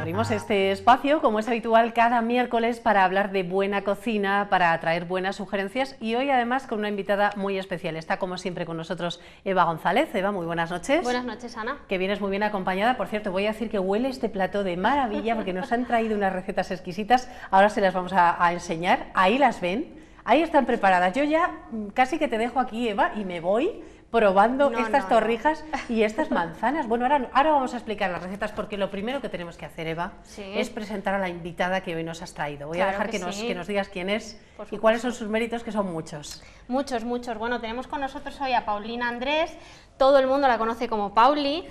abrimos este espacio, como es habitual, cada miércoles para hablar de buena cocina, para atraer buenas sugerencias y hoy además con una invitada muy especial. Está como siempre con nosotros Eva González. Eva, muy buenas noches. Buenas noches, Ana. Que vienes muy bien acompañada. Por cierto, voy a decir que huele este plato de maravilla porque nos han traído unas recetas exquisitas. Ahora se las vamos a, a enseñar. Ahí las ven. Ahí están preparadas. Yo ya mm, casi que te dejo aquí, Eva, y me voy probando estas torrijas y estas manzanas. Bueno, ahora, ahora vamos a explicar las recetas porque lo primero que tenemos que hacer, Eva, es presentar a la invitada que hoy nos has traído. Voy a dejar que, nos, digas quién es y cuáles son sus méritos, que son muchos. Muchos, muchos. Bueno, tenemos con nosotros hoy a Paulina Andrés. Todo el mundo la conoce como Pauli,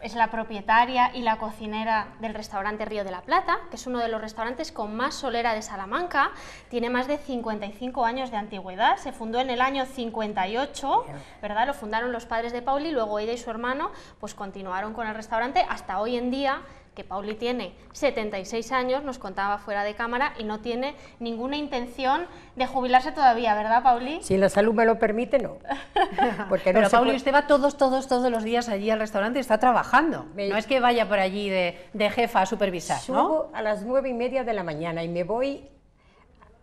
es la propietaria y la cocinera del restaurante Río de la Plata, que es uno de los restaurantes con más solera de Salamanca. Tiene más de 55 años de antigüedad, se fundó en el año 58, ¿verdad? Lo fundaron los padres de Pauli, luego ella y su hermano pues continuaron con el restaurante hasta hoy en día que Pauli tiene 76 años, nos contaba fuera de cámara, y no tiene ninguna intención de jubilarse todavía, ¿verdad, Pauli? Si la salud me lo permite, no. Porque no Pero, Pauli, usted va todos, todos, todos los días allí al restaurante y está trabajando. No es que vaya por allí de, jefa a supervisar, Subo a las nueve y media de la mañana y me voy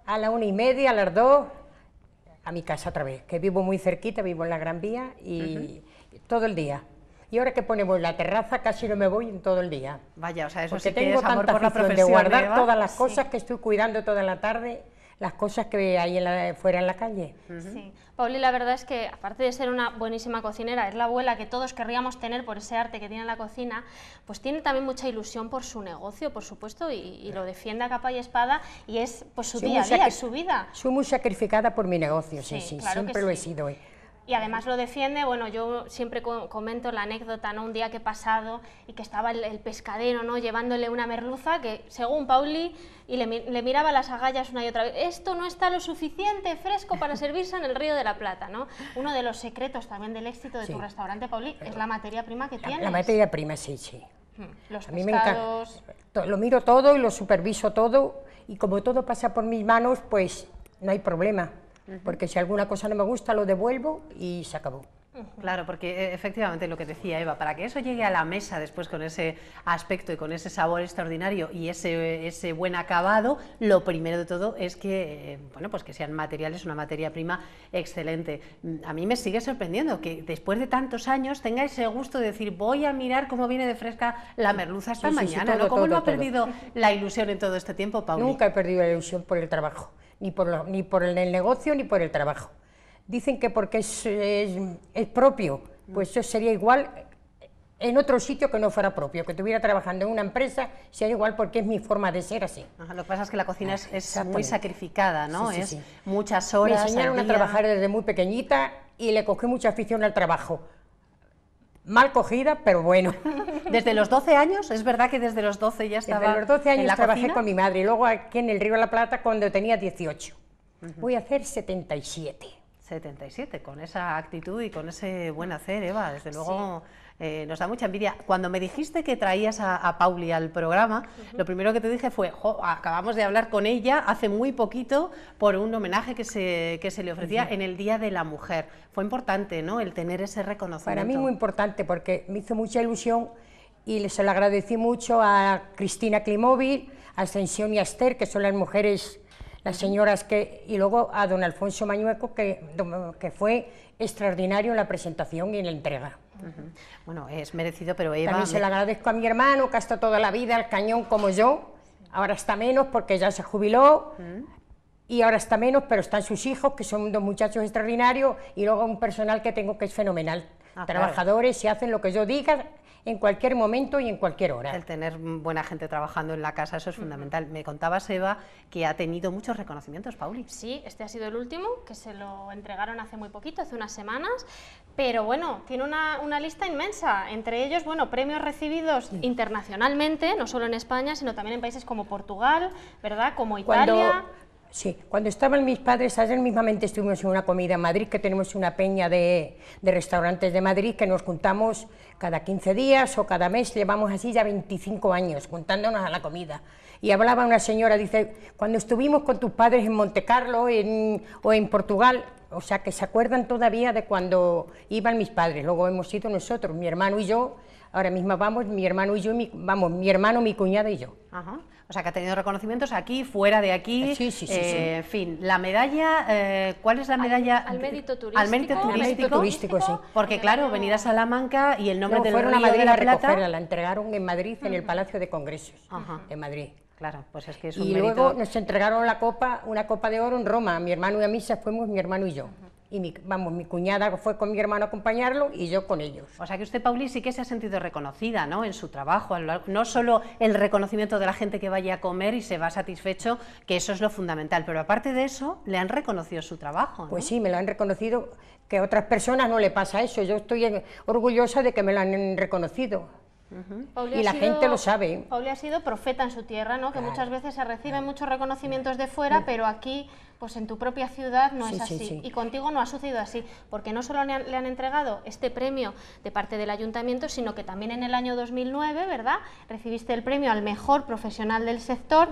a la una y media, a las dos, a mi casa otra vez, que vivo muy cerquita, vivo en la Gran Vía y todo el día. Y ahora que ponemos la terraza, casi no me voy en todo el día. Vaya, o sea, eso Porque tengo que por de ¿eh, guardar todas las cosas que estoy cuidando toda la tarde las cosas que hay fuera en la calle. Sí, Pauli, la verdad es que aparte de ser una buenísima cocinera, es la abuela que todos querríamos tener por ese arte que tiene en la cocina, pues tiene también mucha ilusión por su negocio, por supuesto, y, lo defiende a capa y espada, y es pues, su día a día, es su vida. Soy muy sacrificada por mi negocio, sí, sí, siempre lo he sido. Eh y además lo defiende, bueno, yo siempre comento la anécdota, ¿no? Un día que he pasado y que estaba el, pescadero, ¿no? Llevándole una merluza que, según Pauli, y le, miraba las agallas una y otra vez, esto no está lo suficiente fresco para servirse en el Río de la Plata, ¿no? Uno de los secretos también del éxito de tu restaurante, Pauli, es la materia prima que tiene. La materia prima, sí, sí. Mm, los a mí pescados... me encanta. Lo miro todo y lo superviso todo y como todo pasa por mis manos, pues no hay problema porque si alguna cosa no me gusta lo devuelvo y se acabó. Claro, porque eh, efectivamente lo que decía Eva, para que eso llegue a la mesa después con ese aspecto y con ese sabor extraordinario y ese, buen acabado, lo primero de todo es que, eh, bueno, pues que sean materiales, una materia prima excelente. Mm, a mí me sigue sorprendiendo que después de tantos años tenga ese gusto de decir, voy a mirar cómo viene de fresca la merluza esta mañana, ¿no? ¿Cómo no ha perdido la ilusión en todo este tiempo, Paula? Nunca he perdido la ilusión por el trabajo ni por, el negocio ni por el trabajo. Dicen que porque es, propio, pues eso sería igual en otro sitio que no fuera propio, que estuviera trabajando en una empresa, sería igual porque es mi forma de ser así. lo que pasa es que la cocina es, muy sacrificada, ¿no? es muchas horas. Me enseñaron a trabajar desde muy pequeñita y le cogí mucha afición al trabajo mal cogida, pero bueno. ¿Desde los 12 años? ¿Es verdad que desde los 12 ya estaba Desde los 12 años la trabajé con mi madre y luego aquí en el Río de la Plata cuando tenía 18. Voy a hacer 77. 77, con esa actitud y con ese buen hacer, Eva, desde luego... Eh, nos da mucha envidia. Cuando me dijiste que traías a, Pauli al programa, lo primero que te dije fue, acabamos de hablar con ella hace muy poquito por un homenaje que se, le ofrecía en el Día de la Mujer. Fue importante, ¿no?, el tener ese reconocimiento. Para mí muy importante, porque me hizo mucha ilusión y se lo agradecí mucho a Cristina Climóvil, a Ascensión y a Esther, que son las mujeres las señoras que, y luego a don Alfonso Mañueco, que, que fue extraordinario en la presentación y en la entrega. Bueno, es merecido, pero Eva... También se lo agradezco a mi hermano, que ha estado toda la vida al cañón como yo, ahora está menos porque ya se jubiló, y ahora está menos, pero están sus hijos, que son dos muchachos extraordinarios, y luego un personal que tengo que es fenomenal. Ah, trabajadores y hacen lo que yo diga en cualquier momento y en cualquier hora. El tener buena gente trabajando en la casa, eso es fundamental. Me contaba Seba que ha tenido muchos reconocimientos, Pauli. Sí, este ha sido el último, que se lo entregaron hace muy poquito, hace unas semanas, pero bueno, tiene una, una lista inmensa, entre ellos, bueno, premios recibidos internacionalmente, no solo en España, sino también en países como Portugal, ¿verdad? Como Italia. Sí, cuando estaban mis padres, ayer mismamente estuvimos en una comida en Madrid, que tenemos una peña de, restaurantes de Madrid que nos juntamos cada 15 días o cada mes, llevamos así ya 25 años juntándonos a la comida. Y hablaba una señora, dice, cuando estuvimos con tus padres en Montecarlo en, o en Portugal, o sea que se acuerdan todavía de cuando iban mis padres, luego hemos ido nosotros, mi hermano y yo, ahora mismo vamos, mi hermano y yo, mi, vamos, mi hermano, mi cuñada y yo. Ajá. O sea, que ha tenido reconocimientos aquí, fuera de aquí. Eh, sí, sí, eh, sí. en fin, la medalla, eh, ¿cuál es la medalla? Al, mérito turístico. Al mérito turístico, sí. Porque, claro, venir a Salamanca y el nombre del de la Plata. la entregaron en Madrid, en el Palacio de Congresos Ajá. Madrid. Claro, pues es que es un Y luego nos entregaron la copa, una copa de oro en Roma, mi hermano y a mí fuimos, mi hermano y yo y mi, vamos, mi cuñada fue con mi hermano a acompañarlo y yo con ellos. O sea que usted, Pauli, sí que se ha sentido reconocida ¿no? en su trabajo, no solo el reconocimiento de la gente que vaya a comer y se va satisfecho, que eso es lo fundamental, pero aparte de eso, le han reconocido su trabajo. Pues sí, me lo han reconocido, que a otras personas no le pasa eso, yo estoy orgullosa de que me lo han reconocido. Y la gente lo sabe. Pauli ha sido profeta en su tierra, ¿no? Que muchas veces se reciben muchos reconocimientos de fuera, pero aquí, pues en tu propia ciudad no es así. y contigo no ha sucedido así, porque no solo le han, entregado este premio de parte del ayuntamiento, sino que también en el año 2009, ¿verdad? Recibiste el premio al mejor profesional del sector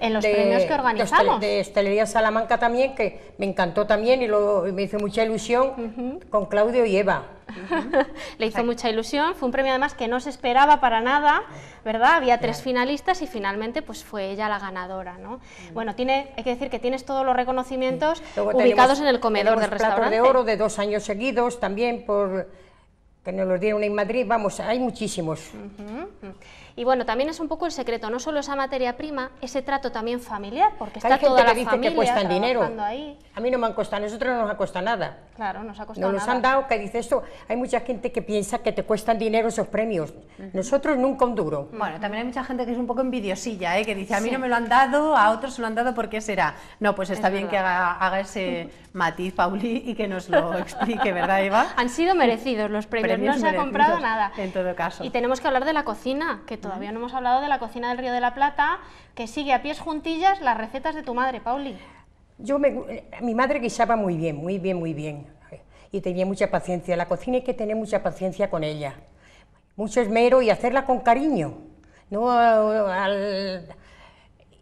en los premios que organizamos. De, Estelería Salamanca también, que me encantó también y, lo, me hizo mucha ilusión con Claudio y Eva. le hizo mucha ilusión, fue un premio además que no se espera para nada, ¿verdad? Había tres finalistas y finalmente pues fue ella la ganadora, ¿no? Mm. Bueno, tiene, hay que decir que tienes todos los reconocimientos ubicados en el comedor del restaurante. de oro de dos años seguidos también por que nos los dieron en Madrid, vamos, hay muchísimos. Y bueno, también es un poco el secreto, no solo esa materia prima, ese trato también familiar, porque está gente dice que cuestan dinero. A mí no me han costado, a nosotros no nos ha costado nada. Claro, nos ha costado. No nos han dado, que dice esto, hay mucha gente que piensa que te cuestan dinero esos premios. Nosotros nunca un duro. Bueno, también hay mucha gente que es un poco envidiosilla, ¿eh? que dice, a mí no me lo han dado, a otros se lo han dado, ¿por qué será? No, pues está bien que haga, ese matiz, Pauli, y que nos lo explique, ¿verdad, Eva? Han sido merecidos los premios, no se ha comprado nada. En todo caso. Y tenemos que hablar de la cocina, que todavía no hemos hablado de la cocina del Río de la Plata, que sigue a pies juntillas las recetas de tu madre, Pauli. Yo eh, mi madre guisaba muy bien, muy bien, muy bien. Y tenía mucha paciencia. La cocina hay que tener mucha paciencia con ella. Mucho esmero y hacerla con cariño. No al...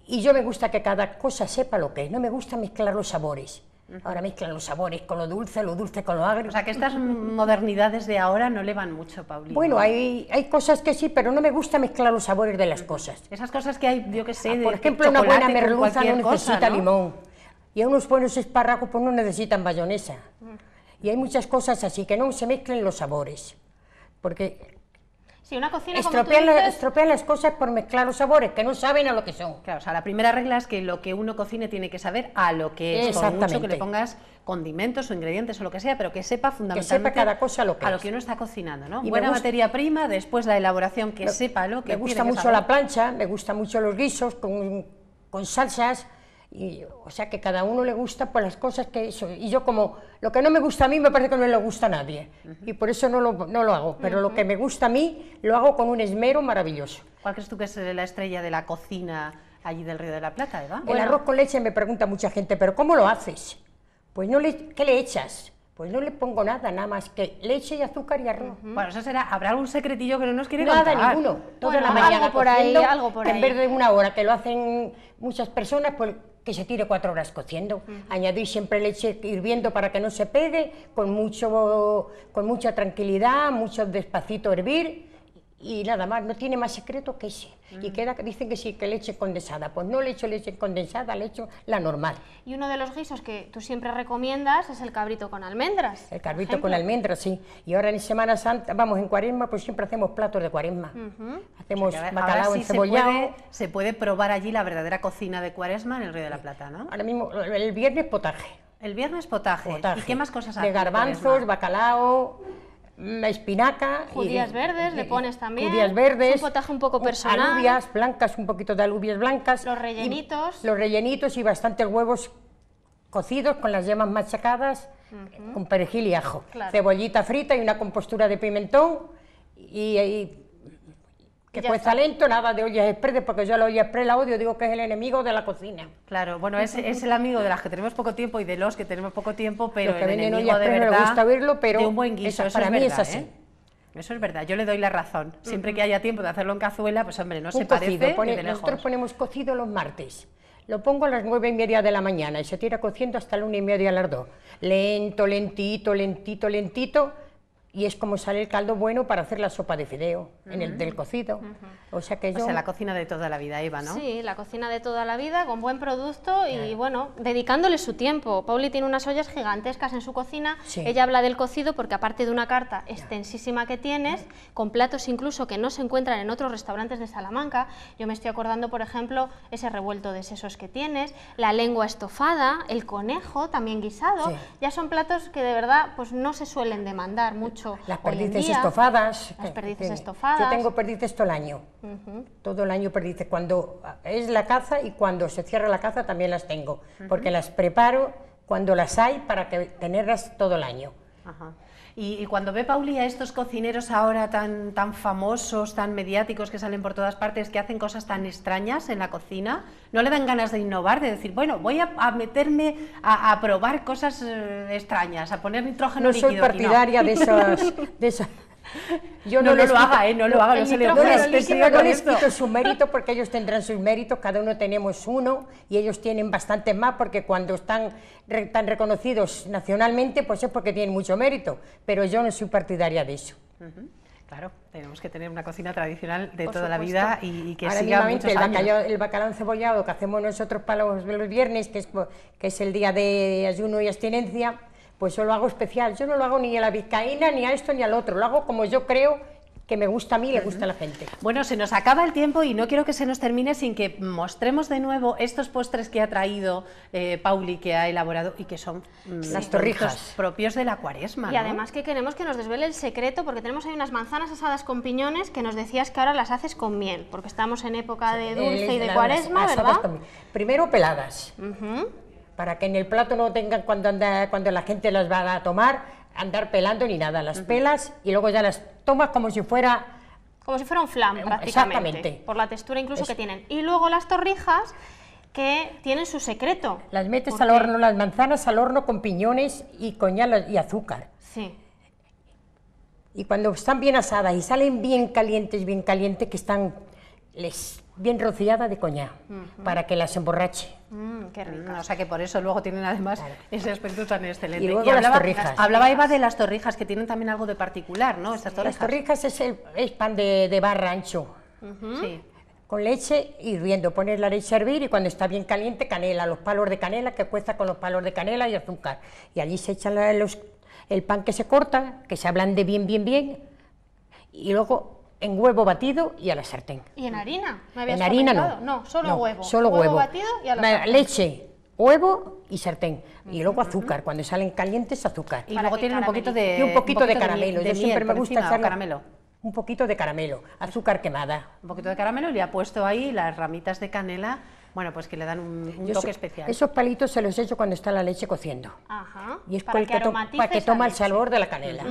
Y yo me gusta que cada cosa sepa lo que es. No me gusta mezclar los sabores. Ahora mezclan los sabores con lo dulce, lo dulce con lo agrio. O sea, que estas modernidades de ahora no le van mucho, Paulina. Bueno, hay, hay cosas que sí, pero no me gusta mezclar los sabores de las cosas. Esas cosas que hay, yo qué sé, ah, Por ejemplo, una buena merluza no necesita limón. Y a unos buenos espárragos pues no necesitan mayonesa. Y hay muchas cosas así, que no se mezclen los sabores. Porque si una cocina estropean, las cosas por mezclar los sabores, que no saben a lo que son. Claro, o sea, la primera regla es que lo que uno cocine tiene que saber a lo que es, por mucho que le pongas condimentos o ingredientes o lo que sea, pero que sepa fundamentalmente que cada cosa lo que a lo que uno está cocinando, ¿no? Y Buena materia prima, después la elaboración, que sepa lo que Me gusta mucho la plancha, me gusta mucho los guisos con, con salsas, o sea que cada uno le gusta por pues, las cosas que Y yo como lo que no me gusta a mí me parece que no le gusta a nadie. Y por eso no lo, no lo hago. Pero lo que me gusta a mí lo hago con un esmero maravilloso. ¿Cuál crees tú que es la estrella de la cocina allí del Río de la Plata, El arroz con leche me pregunta mucha gente, pero ¿cómo lo haces? Pues no le, ¿qué le echas? Pues no le pongo nada, nada más que leche y azúcar y arroz. Bueno, eso será, habrá algún secretillo que no nos quiere nada, Nada, ninguno. Toda la mañana por ahí, algo por En vez de una hora, que lo hacen muchas personas, pues que se tire cuatro horas cociendo. Añadir siempre leche hirviendo para que no se pegue, con, mucho, con mucha tranquilidad, mucho despacito hervir y nada más, no tiene más secreto que ese. Y mm. queda, dicen que sí, que leche condensada. Pues no le echo leche condensada, le echo la normal. Y uno de los guisos que tú siempre recomiendas es el cabrito con almendras. El cabrito con almendras, sí. Y ahora en Semana Santa, vamos, en cuaresma, pues siempre hacemos platos de cuaresma. Hacemos bacalao encebollado. Se puede, probar allí la verdadera cocina de cuaresma en el Río de la Plata, ¿no? Ahora mismo, el viernes potaje. El viernes potaje. ¿Y qué más cosas hay? De garbanzos, bacalao la espinaca. Judías verdes, le pones también. Judías verdes. Un potaje un poco personal. Alubias blancas, un poquito de alubias blancas. Los rellenitos. Y, los rellenitos y bastantes huevos cocidos con las yemas machacadas, con perejil y ajo. Cebollita frita y una compostura de pimentón. Y, que pues lento talento nada de ollas express, porque yo lo ollas express la odio, digo que es el enemigo de la cocina. Claro, bueno, es, es el amigo de las que tenemos poco tiempo y de los que tenemos poco tiempo, pero el enemigo de verdad, me gusta verlo, pero un buen guiso, eso es mí verdad, así. ¿eh? Eso es verdad, yo le doy la razón. Siempre que haya tiempo de hacerlo en cazuela, pues hombre, no se parece Nosotros ponemos cocido los martes. Lo pongo a las nueve y media de la mañana y se tira cociendo hasta la una y media a las dos. Lento, lentito, lentito, lentito y es como sale el caldo bueno para hacer la sopa de fideo en el del cocido. O sea que la cocina de toda la vida, Eva, ¿no? Sí, la cocina de toda la vida, con buen producto y bueno, dedicándole su tiempo. Pauli tiene unas ollas gigantescas en su cocina. Ella habla del cocido porque aparte de una carta extensísima que tienes, con platos incluso que no se encuentran en otros restaurantes de Salamanca, yo me estoy acordando, por ejemplo, ese revuelto de sesos que tienes, la lengua estofada, el conejo también guisado, ya son platos que de verdad pues no se suelen demandar mucho las perdices estofadas. estofadas. Yo tengo perdices todo el año. Todo el año perdices. Cuando ah, es la caza y cuando se cierra la caza también las tengo, porque las preparo cuando las hay para tenerlas todo el año. Y, cuando ve Pauli a estos cocineros ahora tan, tan famosos, tan mediáticos, que salen por todas partes, que hacen cosas tan extrañas en la cocina, ¿no le dan ganas de innovar, de decir, bueno, voy a, meterme a, probar cosas eh, extrañas, a poner nitrógeno no Soy partidaria de, esos, de yo no, lo haga, No lo haga, no se les quito su mérito porque ellos tendrán sus méritos, cada uno tenemos uno y ellos tienen bastante más porque cuando están tan reconocidos nacionalmente, pues es porque tienen mucho mérito, pero yo no soy partidaria de eso. Claro, tenemos que tener una cocina tradicional de toda la vida y, que siga muchos el Bacalao, el bacalao que hacemos nosotros para los, viernes, que es, pues, que es el día de ayuno y abstinencia, pues yo lo hago especial, yo no lo hago ni a la vizcaína, ni a esto, ni al otro, lo hago como yo creo que me gusta a mí y le gusta a la gente. Bueno, se nos acaba el tiempo y no quiero que se nos termine sin que mostremos de nuevo estos postres que ha traído eh, Pauli, que ha elaborado y que son mm, las torrijas propios de la cuaresma. Y además que queremos que nos desvele el secreto porque tenemos ahí unas manzanas asadas con piñones que nos decías que ahora las haces con miel, porque estamos en época de dulce y de cuaresma, ¿verdad? Primero peladas para que en el plato no tengan cuando, anda, cuando la gente las va a tomar, andar pelando ni nada, las pelas y luego ya las tomas como si fuera... Como si fuera un flan, eh, prácticamente, exactamente. por la textura incluso que tienen. Y luego las torrijas, que tienen su secreto. Las metes al horno, las manzanas al horno con piñones y coñal y azúcar. Sí. Y cuando están bien asadas y salen bien calientes, bien calientes, que están, les bien rociada de coña para que las emborrache. Mm, qué rico. O sea que por eso luego tienen además ese aspecto tan excelente. Y, hablaba, las Eva de las torrijas, que tienen también algo de particular, ¿no? Las torrijas es el pan de, de barra ancho. Con leche hirviendo, Pones la leche a hervir y cuando está bien caliente, canela, los palos de canela que cuesta con los palos de canela y azúcar. Y allí se echa el pan que se corta, que se ablande bien, bien, bien, y luego en huevo batido y a la sartén. ¿Y en harina? en harina no. No, solo huevo. Solo huevo. Leche, huevo y sartén. Y luego azúcar, cuando salen calientes azúcar. Y luego tienen un poquito de y un poquito, de caramelo. Yo siempre me gusta caramelo. Un poquito de caramelo, azúcar quemada. Un poquito de caramelo y le ha puesto ahí las ramitas de canela bueno, pues que le dan un, toque especial. Esos palitos se los he hecho cuando está la leche cociendo. Ajá. Y es para, que, para que toma el sabor de la canela.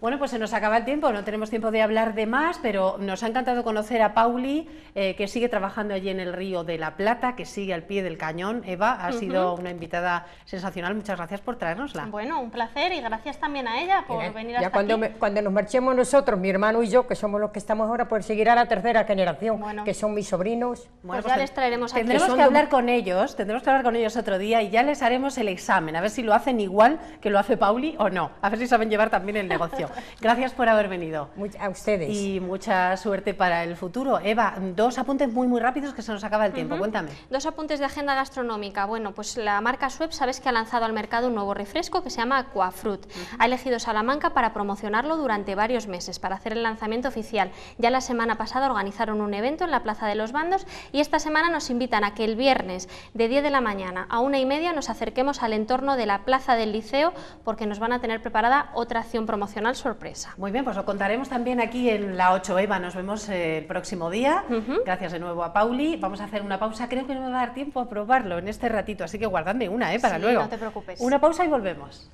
Bueno, pues se nos acaba el tiempo, no tenemos tiempo de hablar de más, pero nos ha encantado conocer a Pauli, eh, que sigue trabajando allí en el río de la Plata, que sigue al pie del cañón. Eva, ha sido una invitada sensacional, muchas gracias por traernosla. Bueno, un placer y gracias también a ella por venir hasta cuando, cuando nos marchemos nosotros, mi hermano y yo, que somos los que estamos ahora, por pues seguir a la tercera generación, que son mis sobrinos. Bueno, pues ya pues les traeremos tendremos que, hablar con ellos, tendremos que hablar con ellos otro día y ya les haremos el examen, a ver si lo hacen igual que lo hace Pauli o no, a ver si saben llevar también el negocio. Gracias por haber venido. a ustedes. Y mucha suerte para el futuro. Eva, dos apuntes muy, muy rápidos que se nos acaba el tiempo, cuéntame. Dos apuntes de agenda gastronómica. Bueno, pues la marca Swep sabes que ha lanzado al mercado un nuevo refresco que se llama Aquafruit. Ha elegido Salamanca para promocionarlo durante varios meses, para hacer el lanzamiento oficial. Ya la semana pasada organizaron un evento en la Plaza de los Bandos y esta semana nos invita a que el viernes de 10 de la mañana a una y media nos acerquemos al entorno de la plaza del liceo porque nos van a tener preparada otra acción promocional sorpresa. Muy bien, pues lo contaremos también aquí en la 8 Eva, nos vemos eh, el próximo día. Gracias de nuevo a Pauli. Vamos a hacer una pausa, creo que no me va a dar tiempo a probarlo en este ratito, así que guardadme una, ¿eh? Para sí, luego. No te preocupes. Una pausa y volvemos.